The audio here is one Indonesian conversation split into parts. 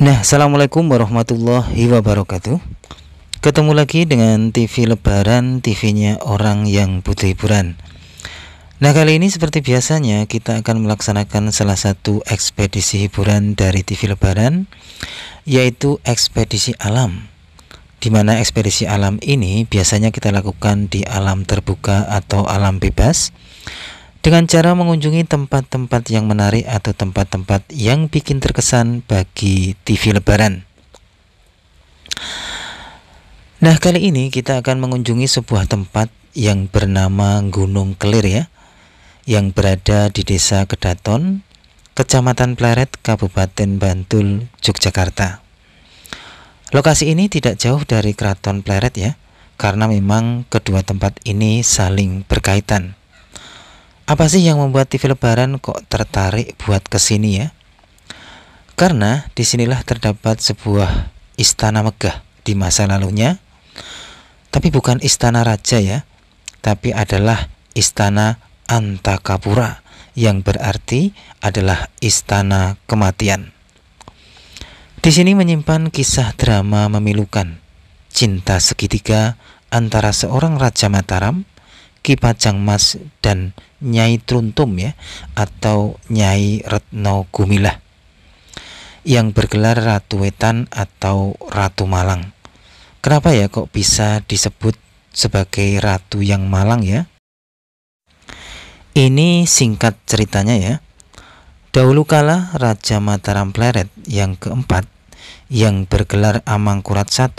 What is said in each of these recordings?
Nah, Assalamualaikum warahmatullahi wabarakatuh Ketemu lagi dengan TV Lebaran, TV-nya orang yang butuh hiburan Nah, kali ini seperti biasanya kita akan melaksanakan salah satu ekspedisi hiburan dari TV Lebaran Yaitu ekspedisi alam di mana ekspedisi alam ini biasanya kita lakukan di alam terbuka atau alam bebas dengan cara mengunjungi tempat-tempat yang menarik atau tempat-tempat yang bikin terkesan bagi TV Lebaran. Nah, kali ini kita akan mengunjungi sebuah tempat yang bernama Gunung Kelir ya, yang berada di Desa Kedaton, Kecamatan Pleret, Kabupaten Bantul, Yogyakarta. Lokasi ini tidak jauh dari Keraton Pleret ya, karena memang kedua tempat ini saling berkaitan. Apa sih yang membuat TV Lebaran kok tertarik buat kesini ya? Karena disinilah terdapat sebuah istana megah di masa lalunya, tapi bukan istana raja ya, tapi adalah istana Antakapura yang berarti adalah istana kematian. Di sini menyimpan kisah drama memilukan cinta segitiga antara seorang Raja Mataram Ki Pajang Mas dan Nyai Truntum ya atau Nyai Retno Gumilah yang bergelar Ratu Wetan atau Ratu Malang. Kenapa ya kok bisa disebut sebagai Ratu yang Malang ya? Ini singkat ceritanya ya. Dahulu kala Raja Mataram Pleret yang keempat yang bergelar Amangkurat I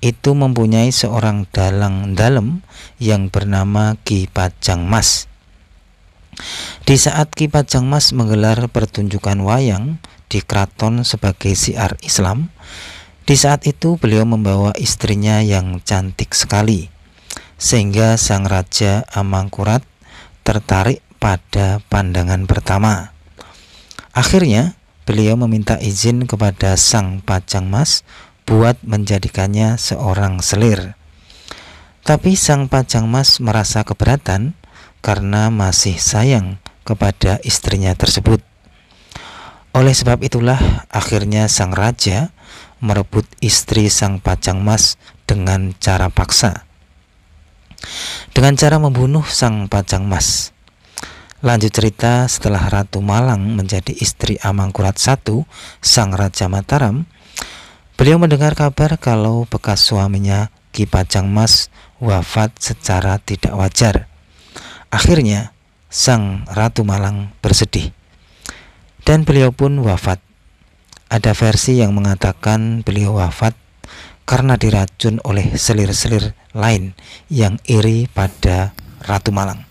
itu mempunyai seorang dalang dalam yang bernama Ki Pajang Mas. Di saat Ki Pajang Mas menggelar pertunjukan wayang di keraton sebagai siar Islam, di saat itu beliau membawa istrinya yang cantik sekali, sehingga sang raja Amangkurat tertarik pada pandangan pertama. Akhirnya, beliau meminta izin kepada sang Pajang Mas buat menjadikannya seorang selir. Tapi sang pajang mas merasa keberatan karena masih sayang kepada istrinya tersebut. Oleh sebab itulah akhirnya sang raja merebut istri sang pajang mas dengan cara paksa. Dengan cara membunuh sang pajang mas. Lanjut cerita setelah Ratu Malang menjadi istri Amangkurat I, sang Raja Mataram, Beliau mendengar kabar kalau bekas suaminya Ki Pajang Mas wafat secara tidak wajar. Akhirnya, sang Ratu Malang bersedih. Dan beliau pun wafat. Ada versi yang mengatakan beliau wafat karena diracun oleh selir-selir lain yang iri pada Ratu Malang.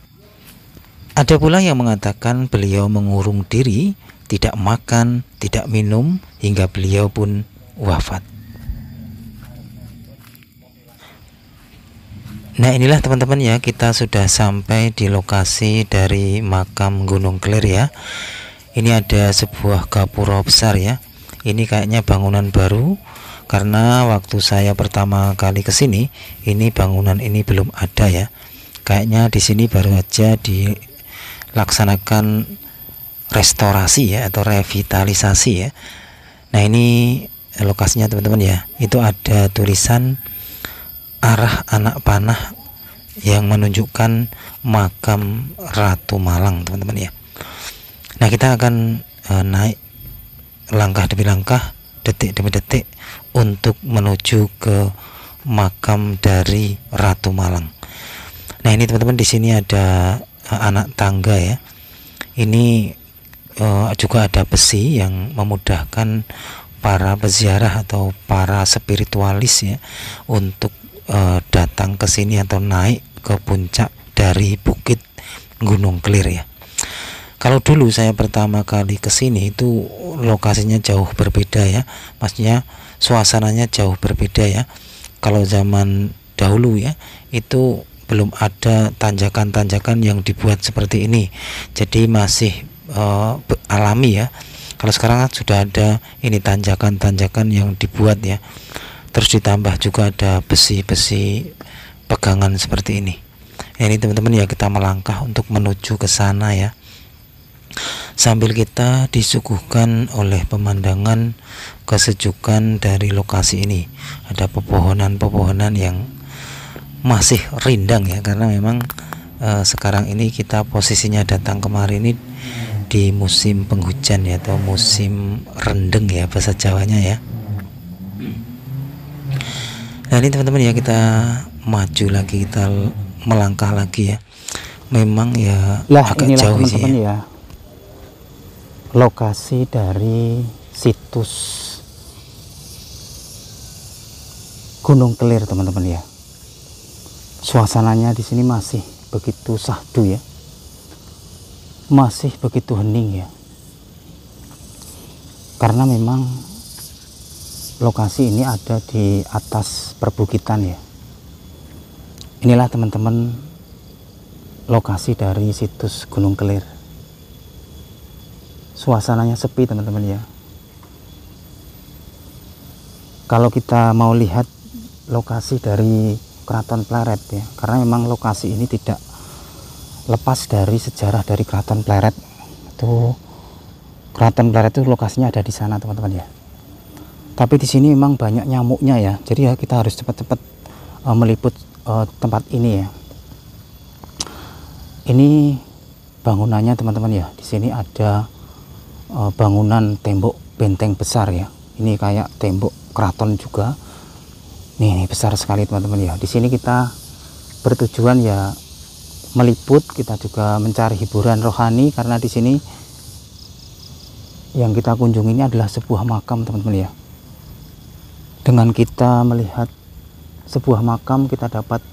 Ada pula yang mengatakan beliau mengurung diri, tidak makan, tidak minum, hingga beliau pun wafat. Nah inilah teman-teman ya kita sudah sampai di lokasi dari makam Gunung Kelir ya Ini ada sebuah gapura besar ya Ini kayaknya bangunan baru Karena waktu saya pertama kali ke sini Ini bangunan ini belum ada ya Kayaknya di sini baru aja dilaksanakan restorasi ya atau revitalisasi ya Nah ini lokasinya teman-teman ya itu ada tulisan arah anak panah yang menunjukkan makam Ratu Malang teman-teman ya nah kita akan e, naik langkah demi langkah detik demi detik untuk menuju ke makam dari Ratu Malang nah ini teman-teman di sini ada e, anak tangga ya ini e, juga ada besi yang memudahkan para peziarah atau para spiritualis ya untuk uh, datang ke sini atau naik ke puncak dari bukit Gunung Kelir ya. Kalau dulu saya pertama kali ke sini itu lokasinya jauh berbeda ya. Maksudnya suasananya jauh berbeda ya. Kalau zaman dahulu ya itu belum ada tanjakan-tanjakan yang dibuat seperti ini. Jadi masih uh, alami ya kalau sekarang kan sudah ada ini tanjakan-tanjakan yang dibuat ya terus ditambah juga ada besi-besi pegangan seperti ini ini teman-teman ya kita melangkah untuk menuju ke sana ya sambil kita disuguhkan oleh pemandangan kesejukan dari lokasi ini ada pepohonan-pepohonan yang masih rindang ya karena memang eh, sekarang ini kita posisinya datang kemarin ini di musim penghujan ya atau musim rendeng ya bahasa Jawanya ya. Nah ini teman-teman ya kita maju lagi kita melangkah lagi ya. Memang ya lah, agak inilah jauh teman -teman sih ya. ya. Lokasi dari situs Gunung Kelir teman-teman ya. Suasananya di sini masih begitu sahdu ya masih begitu hening ya karena memang lokasi ini ada di atas perbukitan ya inilah teman-teman lokasi dari situs Gunung Kelir suasananya sepi teman-teman ya kalau kita mau lihat lokasi dari Keraton Pleret ya karena memang lokasi ini tidak lepas dari sejarah dari Keraton Pleret itu Keraton Pleret itu lokasinya ada di sana teman-teman ya tapi di sini memang banyak nyamuknya ya jadi ya kita harus cepat-cepat uh, meliput uh, tempat ini ya ini bangunannya teman-teman ya di sini ada uh, bangunan tembok benteng besar ya ini kayak tembok keraton juga nih besar sekali teman-teman ya di sini kita bertujuan ya meliput, kita juga mencari hiburan rohani karena di sini yang kita kunjungi ini adalah sebuah makam, teman-teman ya. Dengan kita melihat sebuah makam, kita dapat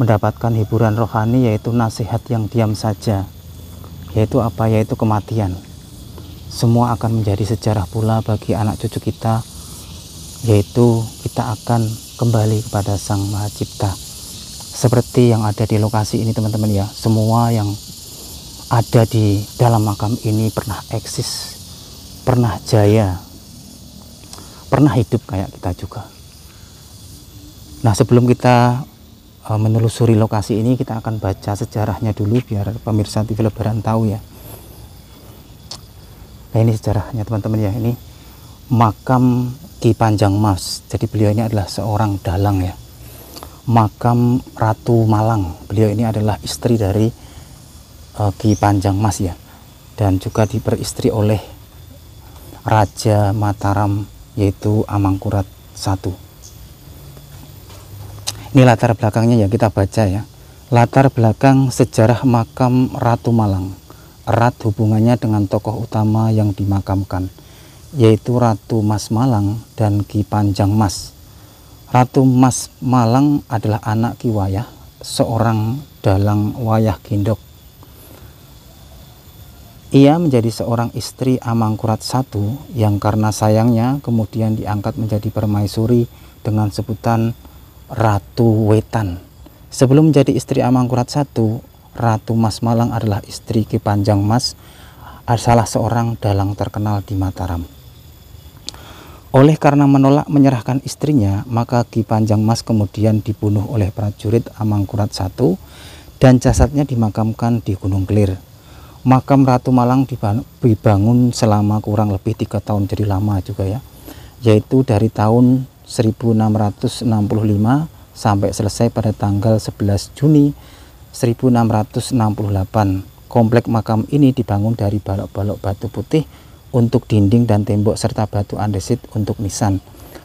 mendapatkan hiburan rohani yaitu nasihat yang diam saja. Yaitu apa? Yaitu kematian. Semua akan menjadi sejarah pula bagi anak cucu kita yaitu kita akan kembali kepada Sang Maha Cipta seperti yang ada di lokasi ini teman-teman ya semua yang ada di dalam makam ini pernah eksis pernah jaya pernah hidup kayak kita juga nah sebelum kita e, menelusuri lokasi ini kita akan baca sejarahnya dulu biar pemirsa TV Lebaran tahu ya nah ini sejarahnya teman-teman ya ini makam Ki Panjang Mas jadi beliau ini adalah seorang dalang ya makam Ratu Malang. Beliau ini adalah istri dari uh, Ki Panjang Mas ya. Dan juga diperistri oleh Raja Mataram yaitu Amangkurat I. Ini latar belakangnya ya kita baca ya. Latar belakang sejarah makam Ratu Malang erat hubungannya dengan tokoh utama yang dimakamkan yaitu Ratu Mas Malang dan Ki Panjang Mas Ratu Mas Malang adalah anak Ki Wayah, seorang dalang wayah gindok. Ia menjadi seorang istri Amangkurat I yang karena sayangnya kemudian diangkat menjadi permaisuri dengan sebutan Ratu Wetan. Sebelum menjadi istri Amangkurat I, Ratu Mas Malang adalah istri Ki Panjang Mas, salah seorang dalang terkenal di Mataram. Oleh karena menolak menyerahkan istrinya, maka Ki Panjang Mas kemudian dibunuh oleh prajurit Amangkurat I dan jasadnya dimakamkan di Gunung Kelir. Makam Ratu Malang dibangun selama kurang lebih tiga tahun jadi lama juga ya, yaitu dari tahun 1665 sampai selesai pada tanggal 11 Juni 1668. Komplek makam ini dibangun dari balok-balok batu putih untuk dinding dan tembok serta batu andesit untuk nisan.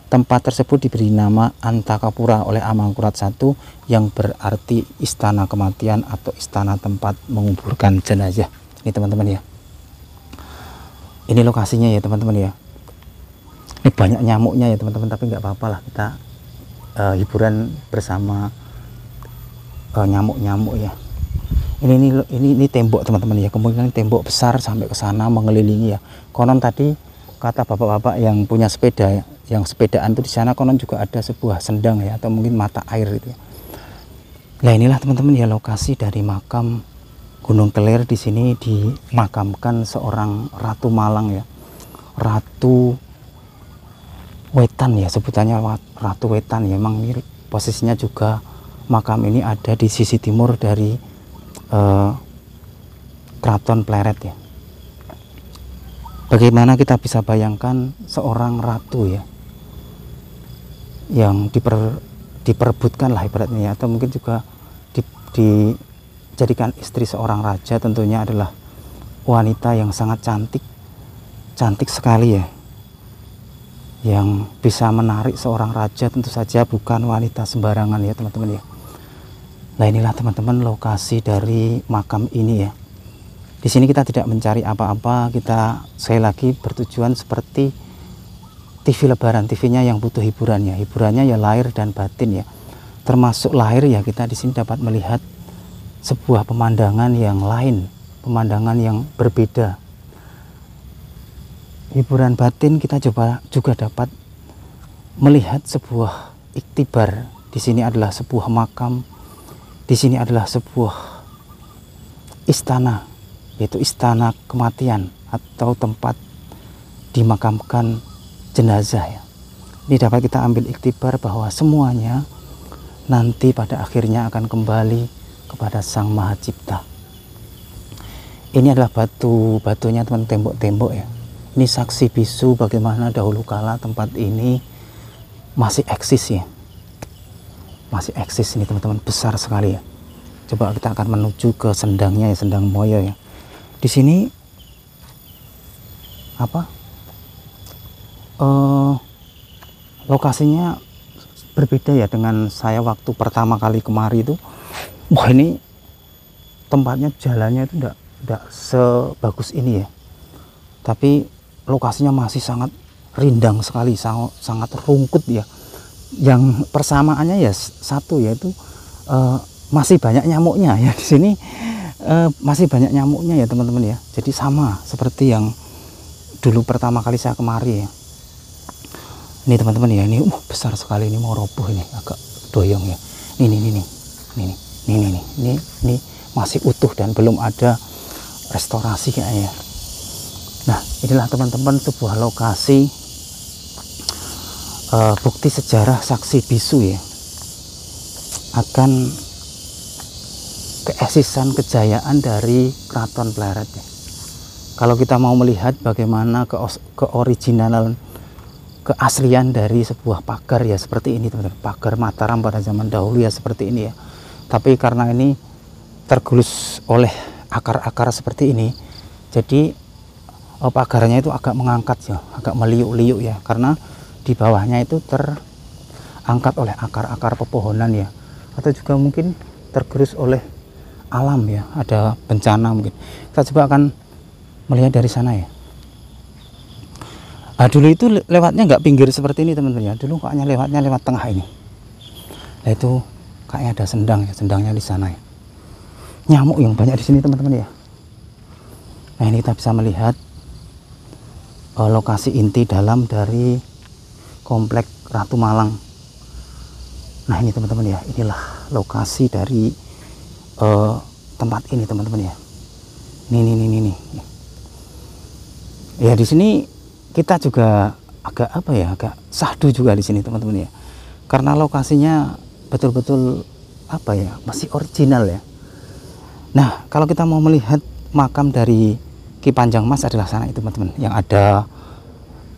Tempat tersebut diberi nama Antakapura oleh Amangkurat I yang berarti istana kematian atau istana tempat menguburkan jenazah. Ini teman-teman ya. Ini lokasinya ya teman-teman ya. Ini banyak nyamuknya ya teman-teman tapi nggak apa-apa lah kita uh, hiburan bersama eh, nyamuk-nyamuk uh, nyamuk -nyamuk ya ini ini ini, ini tembok teman-teman ya kemungkinan tembok besar sampai ke sana mengelilingi ya konon tadi kata bapak-bapak yang punya sepeda ya, yang sepedaan tuh di sana konon juga ada sebuah sendang ya atau mungkin mata air itu. ya nah inilah teman-teman ya lokasi dari makam Gunung Kelir di sini dimakamkan seorang Ratu Malang ya Ratu Wetan ya sebutannya Ratu Wetan ya memang posisinya juga makam ini ada di sisi timur dari eh, keraton Pleret ya. Bagaimana kita bisa bayangkan seorang ratu ya yang diper, diperebutkan lah ibaratnya ya, atau mungkin juga di, dijadikan istri seorang raja tentunya adalah wanita yang sangat cantik cantik sekali ya yang bisa menarik seorang raja tentu saja bukan wanita sembarangan ya teman-teman ya Nah inilah teman-teman lokasi dari makam ini ya. Di sini kita tidak mencari apa-apa, kita sekali lagi bertujuan seperti TV Lebaran, TV-nya yang butuh hiburannya, hiburannya ya lahir dan batin ya. Termasuk lahir ya kita di sini dapat melihat sebuah pemandangan yang lain, pemandangan yang berbeda. Hiburan batin kita coba juga dapat melihat sebuah iktibar. Di sini adalah sebuah makam di sini adalah sebuah istana, yaitu istana kematian atau tempat dimakamkan jenazah ya. Ini dapat kita ambil iktibar bahwa semuanya nanti pada akhirnya akan kembali kepada Sang Maha Cipta. Ini adalah batu-batunya teman tembok-tembok ya. Ini saksi bisu bagaimana dahulu kala tempat ini masih eksis ya masih eksis ini teman-teman besar sekali ya coba kita akan menuju ke sendangnya ya sendang moyo ya di sini apa uh, lokasinya berbeda ya dengan saya waktu pertama kali kemari itu wah ini tempatnya jalannya itu tidak tidak sebagus ini ya tapi lokasinya masih sangat rindang sekali sangat, sangat rungkut ya yang persamaannya ya satu yaitu uh, masih banyak nyamuknya ya di sini uh, masih banyak nyamuknya ya teman-teman ya jadi sama seperti yang dulu pertama kali saya kemari ya. ini teman-teman ya ini uh, besar sekali ini mau roboh ini agak doyong ya ini ini ini ini ini ini ini ini, ini masih utuh dan belum ada restorasi kayaknya ya. nah inilah teman-teman sebuah lokasi uh, bukti sejarah saksi bisu ya akan keesisan kejayaan dari keraton Pleret ya. Kalau kita mau melihat bagaimana ke keoriginalan keaslian dari sebuah pagar ya seperti ini teman-teman pagar Mataram pada zaman dahulu ya seperti ini ya tapi karena ini tergulus oleh akar-akar seperti ini jadi eh, pagarnya itu agak mengangkat ya agak meliuk-liuk ya karena di bawahnya itu terangkat oleh akar-akar pepohonan ya atau juga mungkin tergerus oleh alam ya ada bencana mungkin kita coba akan melihat dari sana ya nah, dulu itu lewatnya nggak pinggir seperti ini teman-teman ya dulu kayaknya lewatnya lewat tengah ini nah itu kayaknya ada sendang ya sendangnya di sana ya nyamuk yang banyak di sini teman-teman ya nah ini kita bisa melihat eh, lokasi inti dalam dari komplek Ratu Malang. Nah ini teman-teman ya, inilah lokasi dari uh, tempat ini teman-teman ya. Ini ini ini nih. Ya di sini kita juga agak apa ya, agak sahdu juga di sini teman-teman ya. Karena lokasinya betul-betul apa ya, masih original ya. Nah kalau kita mau melihat makam dari Ki Panjang Mas adalah sana itu teman-teman yang ada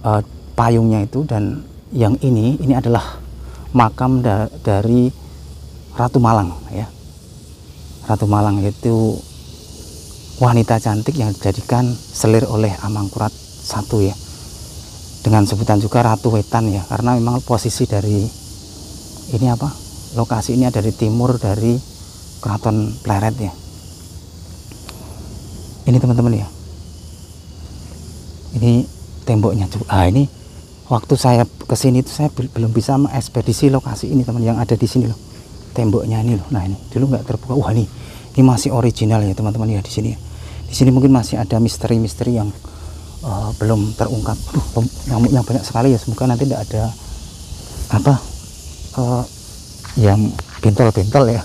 uh, payungnya itu dan yang ini ini adalah makam da dari Ratu Malang ya. Ratu Malang itu wanita cantik yang dijadikan selir oleh Amangkurat satu ya. Dengan sebutan juga Ratu Wetan ya karena memang posisi dari ini apa? Lokasi ini ada di timur dari Keraton Pleret ya. Ini teman-teman ya. Ini temboknya. Ah ini waktu saya kesini itu saya belum bisa mengekspedisi lokasi ini teman yang ada di sini loh temboknya ini loh nah ini dulu nggak terbuka wah ini ini masih original ya teman-teman ya di sini ya. di sini mungkin masih ada misteri-misteri yang uh, belum terungkap yang yang banyak sekali ya semoga nanti tidak ada apa uh, yang bintol-bintol ya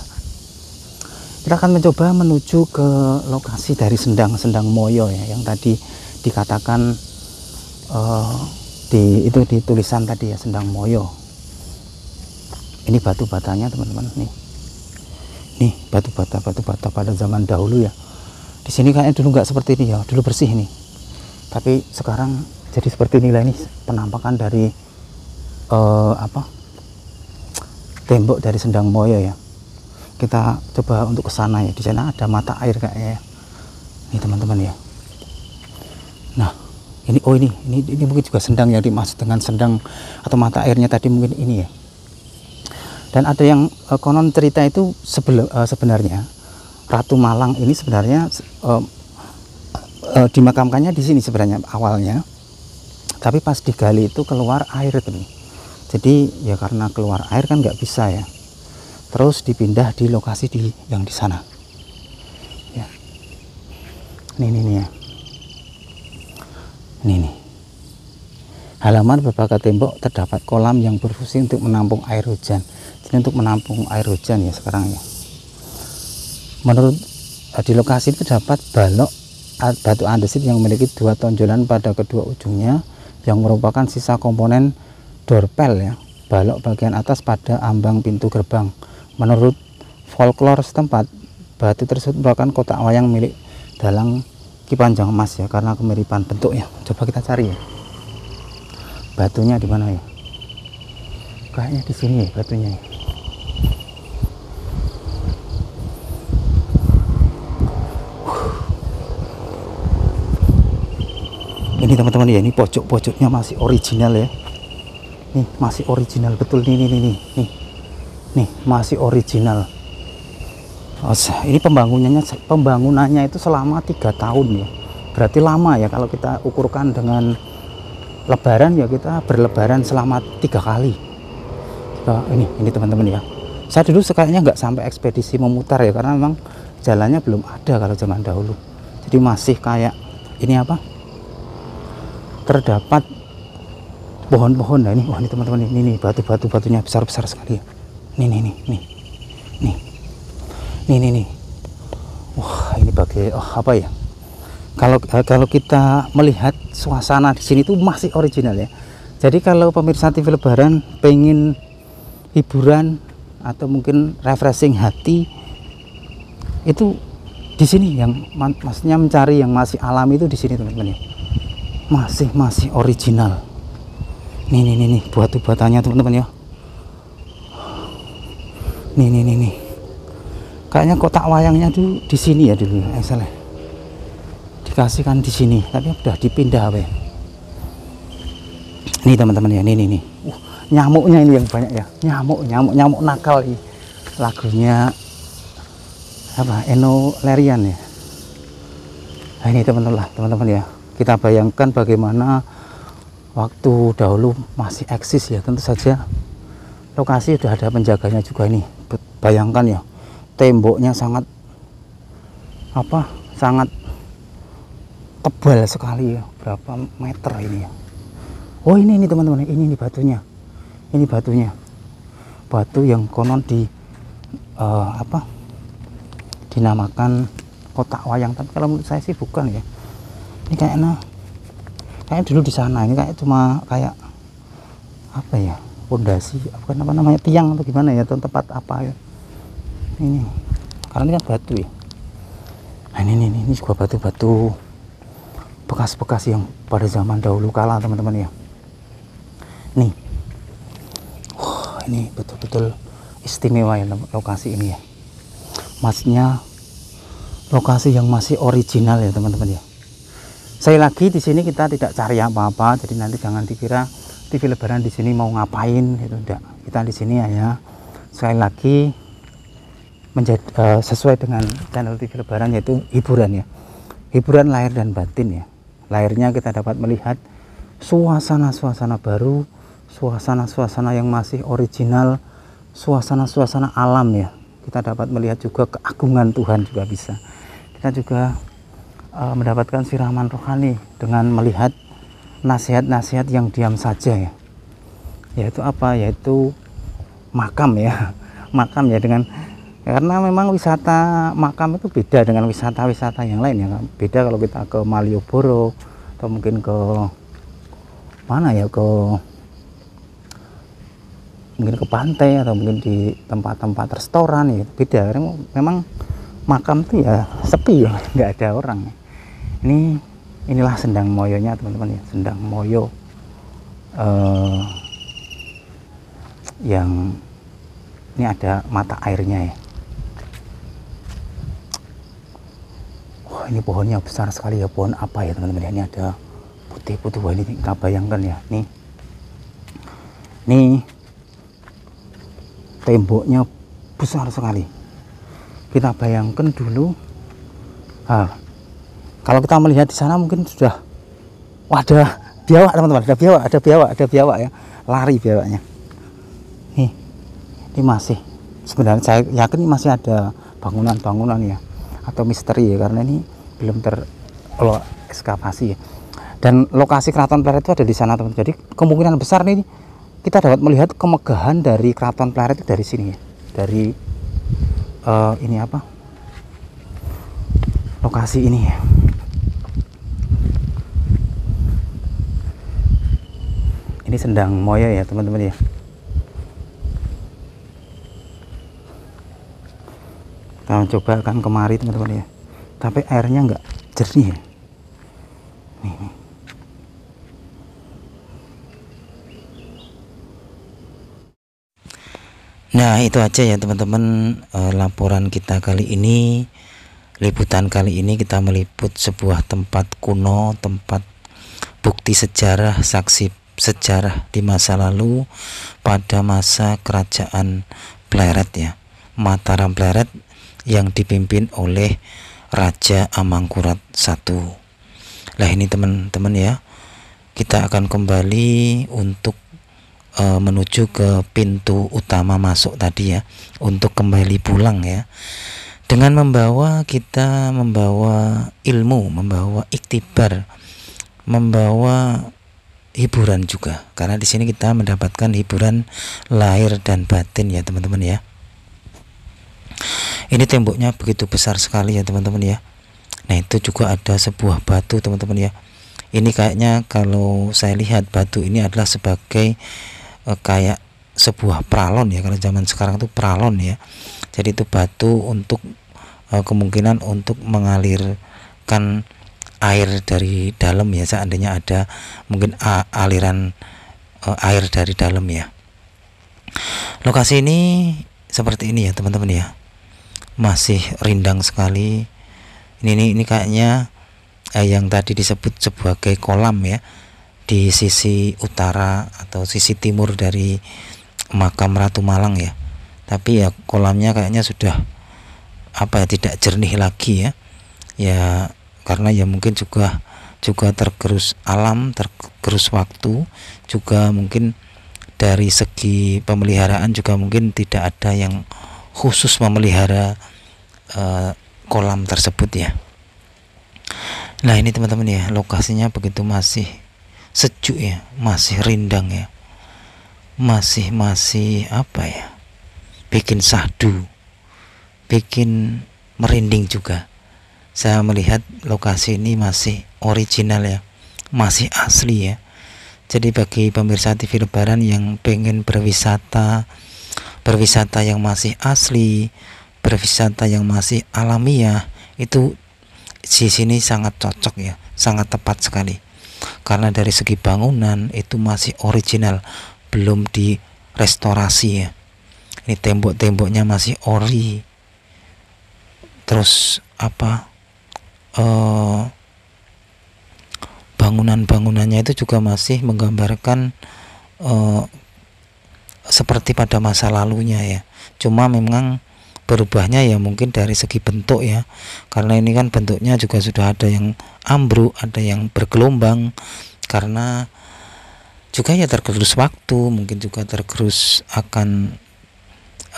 kita akan mencoba menuju ke lokasi dari sendang-sendang moyo ya yang tadi dikatakan uh, di itu di tulisan tadi ya sendang moyo ini batu batanya teman-teman nih nih batu bata batu bata pada zaman dahulu ya di sini kayaknya dulu nggak seperti ini ya dulu bersih ini tapi sekarang jadi seperti inilah ini penampakan dari uh, apa tembok dari sendang moyo ya kita coba untuk kesana ya di sana ada mata air kayaknya ya. nih teman-teman ya nah ini oh ini ini ini mungkin juga sendang yang dimaksud dengan sendang atau mata airnya tadi mungkin ini ya dan ada yang uh, konon cerita itu sebelum uh, eh, sebenarnya Ratu Malang ini sebenarnya uh, uh, dimakamkannya di sini sebenarnya awalnya tapi pas digali itu keluar air itu jadi ya karena keluar air kan nggak bisa ya terus dipindah di lokasi di yang di sana ya ini nih ya ini nih. Halaman berbakat tembok terdapat kolam yang berfungsi untuk menampung air hujan. Jadi untuk menampung air hujan ya sekarang ya. Menurut eh, di lokasi itu terdapat balok eh, batu andesit yang memiliki dua tonjolan pada kedua ujungnya yang merupakan sisa komponen dorpel ya balok bagian atas pada ambang pintu gerbang menurut folklore setempat batu tersebut merupakan kotak wayang milik dalang ki panjang emas ya karena kemiripan bentuknya coba kita cari ya batunya di mana ya kayaknya di sini ya batunya ya. ini teman-teman ya ini pojok-pojoknya masih original ya nih masih original betul nih nih nih nih nih masih original ini pembangunannya pembangunannya itu selama tiga tahun ya berarti lama ya kalau kita ukurkan dengan lebaran ya kita berlebaran selama tiga kali nah, ini ini teman-teman ya saya dulu sekalinya nggak sampai ekspedisi memutar ya karena memang jalannya belum ada kalau zaman dahulu jadi masih kayak ini apa terdapat pohon-pohon nah ini wah ini teman-teman ini, ini batu-batu batunya besar-besar sekali Ini, ini ini, nih nih nih nih wah ini bagai oh, apa ya kalau eh, kalau kita melihat suasana di sini tuh masih original ya jadi kalau pemirsa TV Lebaran pengen hiburan atau mungkin refreshing hati itu di sini yang maksudnya mencari yang masih alami itu di sini teman-teman ya masih masih original nih nih nih, nih buat batanya teman-teman ya nih nih nih nih kayaknya kotak wayangnya tuh di sini ya dulu ya dikasihkan di sini tapi udah dipindah we. ini teman-teman ya ini ini, ini. Uh, nyamuknya ini yang banyak ya nyamuk nyamuk nyamuk nakal ini lagunya apa Eno Lerian ya nah, ini teman-teman lah teman-teman ya kita bayangkan bagaimana waktu dahulu masih eksis ya tentu saja lokasi sudah ada penjaganya juga ini bayangkan ya temboknya sangat apa sangat tebal sekali ya berapa meter ini ya oh ini ini teman-teman ini ini batunya ini batunya batu yang konon di uh, apa dinamakan kotak wayang tapi kalau menurut saya sih bukan ya ini kayaknya kayak dulu di sana ini kayak cuma kayak apa ya pondasi apa, apa namanya tiang atau gimana ya tempat apa ya ini karena ini kan batu ya nah, ini, ini ini juga batu-batu bekas-bekas yang pada zaman dahulu kala teman-teman ya nih wah ini betul-betul istimewa ya lokasi ini ya masnya lokasi yang masih original ya teman-teman ya saya lagi di sini kita tidak cari apa-apa jadi nanti jangan dikira TV lebaran di sini mau ngapain itu tidak kita di sini ya saya lagi menjadi uh, eh, sesuai dengan channel TV Lebaran yaitu hiburan ya hiburan lahir dan batin ya lahirnya kita dapat melihat suasana-suasana baru suasana-suasana yang masih original suasana-suasana alam ya kita dapat melihat juga keagungan Tuhan juga bisa kita juga uh, mendapatkan siraman rohani dengan melihat nasihat-nasihat yang diam saja ya yaitu apa yaitu makam ya makam ya dengan karena memang wisata makam itu beda dengan wisata-wisata yang lain ya beda kalau kita ke Malioboro atau mungkin ke mana ya ke mungkin ke pantai atau mungkin di tempat-tempat restoran ya beda Karena memang makam itu ya sepi ya nggak ada orang ini inilah sendang moyonya teman-teman ya sendang moyo eh, yang ini ada mata airnya ya wah ini pohonnya besar sekali ya pohon apa ya teman-teman ya ini ada putih-putih wah ini nggak bayangkan ya nih nih temboknya besar sekali kita bayangkan dulu nah, kalau kita melihat di sana mungkin sudah wah ada biawak teman-teman ada biawak ada biawak ada biawak ya lari biawaknya nih ini masih sebenarnya saya yakin masih ada bangunan-bangunan ya atau misteri ya karena ini belum ter eskapasi ya. Dan lokasi Keraton Pleret itu ada di sana teman. teman Jadi kemungkinan besar nih kita dapat melihat kemegahan dari Keraton Pleret itu dari sini ya. Dari uh, ini apa? Lokasi ini ya. Ini sendang moya ya teman-teman ya. Kita coba akan kemari teman-teman ya tapi airnya nggak jernih ya nih, nih. Nah itu aja ya teman-teman eh, laporan kita kali ini liputan kali ini kita meliput sebuah tempat kuno tempat bukti sejarah saksi sejarah di masa lalu pada masa kerajaan Pleret ya Mataram Pleret yang dipimpin oleh Raja Amangkurat 1 Nah ini teman-teman ya kita akan kembali untuk e, menuju ke pintu utama masuk tadi ya untuk kembali pulang ya dengan membawa kita membawa ilmu membawa iktibar membawa hiburan juga karena di sini kita mendapatkan hiburan lahir dan batin ya teman-teman ya ini temboknya begitu besar sekali ya teman-teman ya nah itu juga ada sebuah batu teman-teman ya ini kayaknya kalau saya lihat batu ini adalah sebagai e, kayak sebuah pralon ya kalau zaman sekarang itu pralon ya jadi itu batu untuk e, kemungkinan untuk mengalirkan air dari dalam ya seandainya ada mungkin aliran e, air dari dalam ya lokasi ini seperti ini ya teman-teman ya masih rindang sekali ini ini, ini kayaknya eh, yang tadi disebut sebagai kolam ya di sisi utara atau sisi timur dari makam Ratu Malang ya tapi ya kolamnya kayaknya sudah apa ya tidak jernih lagi ya ya karena ya mungkin juga juga tergerus alam tergerus waktu juga mungkin dari segi pemeliharaan juga mungkin tidak ada yang khusus memelihara uh, kolam tersebut ya nah ini teman-teman ya lokasinya begitu masih sejuk ya masih rindang ya masih masih apa ya bikin sahdu bikin merinding juga saya melihat lokasi ini masih original ya masih asli ya jadi bagi pemirsa TV Lebaran yang pengen berwisata berwisata yang masih asli, berwisata yang masih alamiah itu di sini sangat cocok ya, sangat tepat sekali. Karena dari segi bangunan itu masih original, belum di restorasi ya. Ini tembok-temboknya masih ori. Terus apa? Uh, bangunan-bangunannya itu juga masih menggambarkan uh, seperti pada masa lalunya ya cuma memang berubahnya ya mungkin dari segi bentuk ya karena ini kan bentuknya juga sudah ada yang ambruk ada yang bergelombang karena juga ya tergerus waktu mungkin juga tergerus akan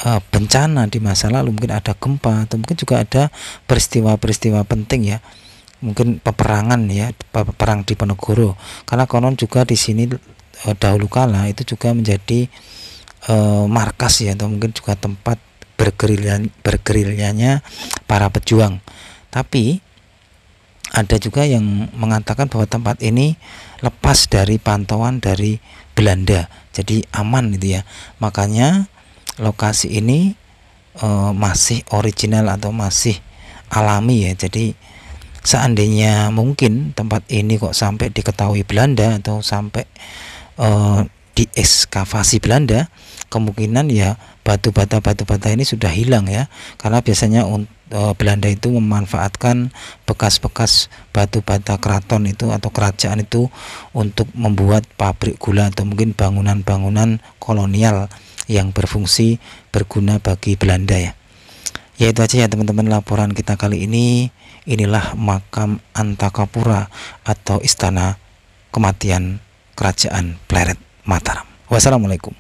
eh, bencana di masa lalu mungkin ada gempa atau mungkin juga ada peristiwa-peristiwa penting ya mungkin peperangan ya perang di Penegoro karena konon juga di sini eh, dahulu kala itu juga menjadi e, markas ya atau mungkin juga tempat bergerilya bergerilyanya para pejuang. Tapi ada juga yang mengatakan bahwa tempat ini lepas dari pantauan dari Belanda, jadi aman gitu ya. Makanya lokasi ini e, masih original atau masih alami ya. Jadi seandainya mungkin tempat ini kok sampai diketahui Belanda atau sampai e, eh, dieskavasi Belanda, kemungkinan ya batu bata batu bata ini sudah hilang ya karena biasanya uh, Belanda itu memanfaatkan bekas-bekas batu bata keraton itu atau kerajaan itu untuk membuat pabrik gula atau mungkin bangunan-bangunan kolonial yang berfungsi berguna bagi Belanda ya ya itu aja ya teman-teman laporan kita kali ini inilah makam Antakapura atau istana kematian kerajaan Pleret Mataram wassalamualaikum